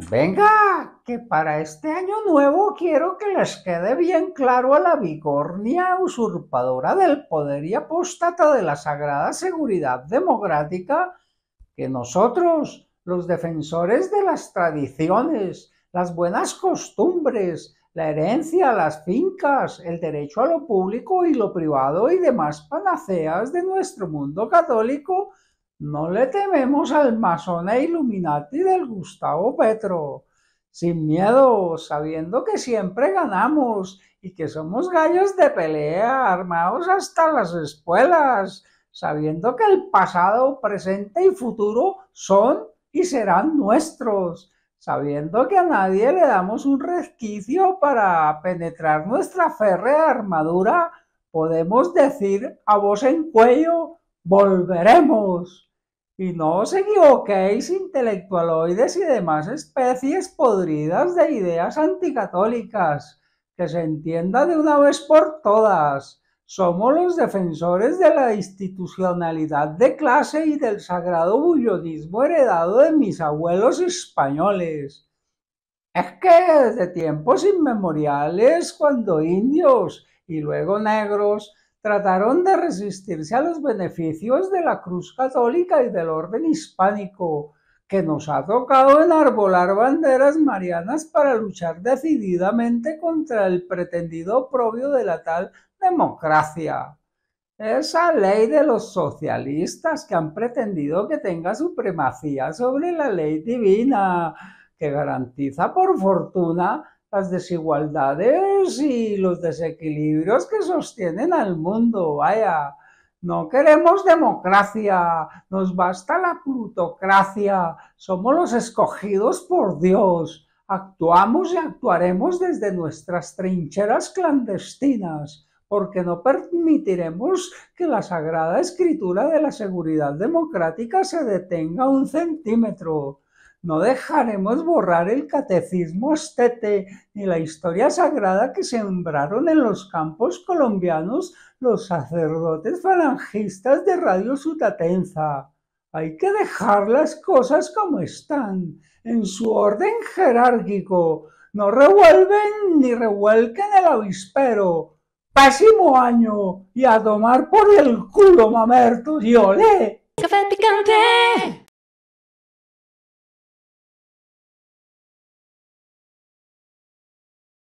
Venga, que para este año nuevo quiero que les quede bien claro a la bigornia usurpadora del poder y apóstata de la sagrada seguridad democrática que nosotros, los defensores de las tradiciones, las buenas costumbres, la herencia, las fincas, el derecho a lo público y lo privado y demás panaceas de nuestro mundo católico, no le tememos al masona e Illuminati del Gustavo Petro, sin miedo, sabiendo que siempre ganamos y que somos gallos de pelea, armados hasta las espuelas, sabiendo que el pasado, presente y futuro son y serán nuestros, sabiendo que a nadie le damos un resquicio para penetrar nuestra férrea armadura, podemos decir a vos en cuello, volveremos. Y no os equivoquéis, intelectualoides y demás especies podridas de ideas anticatólicas, que se entienda de una vez por todas. Somos los defensores de la institucionalidad de clase y del sagrado bullonismo heredado de mis abuelos españoles. Es que desde tiempos inmemoriales, cuando indios y luego negros trataron de resistirse a los beneficios de la Cruz Católica y del orden hispánico, que nos ha tocado enarbolar banderas marianas para luchar decididamente contra el pretendido oprobio de la tal democracia. Esa ley de los socialistas que han pretendido que tenga supremacía sobre la ley divina, que garantiza por fortuna las desigualdades y los desequilibrios que sostienen al mundo. Vaya, no queremos democracia, nos basta la plutocracia, somos los escogidos por Dios, actuamos y actuaremos desde nuestras trincheras clandestinas porque no permitiremos que la sagrada escritura de la seguridad democrática se detenga un centímetro no dejaremos borrar el catecismo estete ni la historia sagrada que sembraron en los campos colombianos los sacerdotes falangistas de Radio Sutatenza. Hay que dejar las cosas como están, en su orden jerárquico. No revuelven ni revuelquen el avispero. Pésimo año y a tomar por el culo mamerto y Café picante.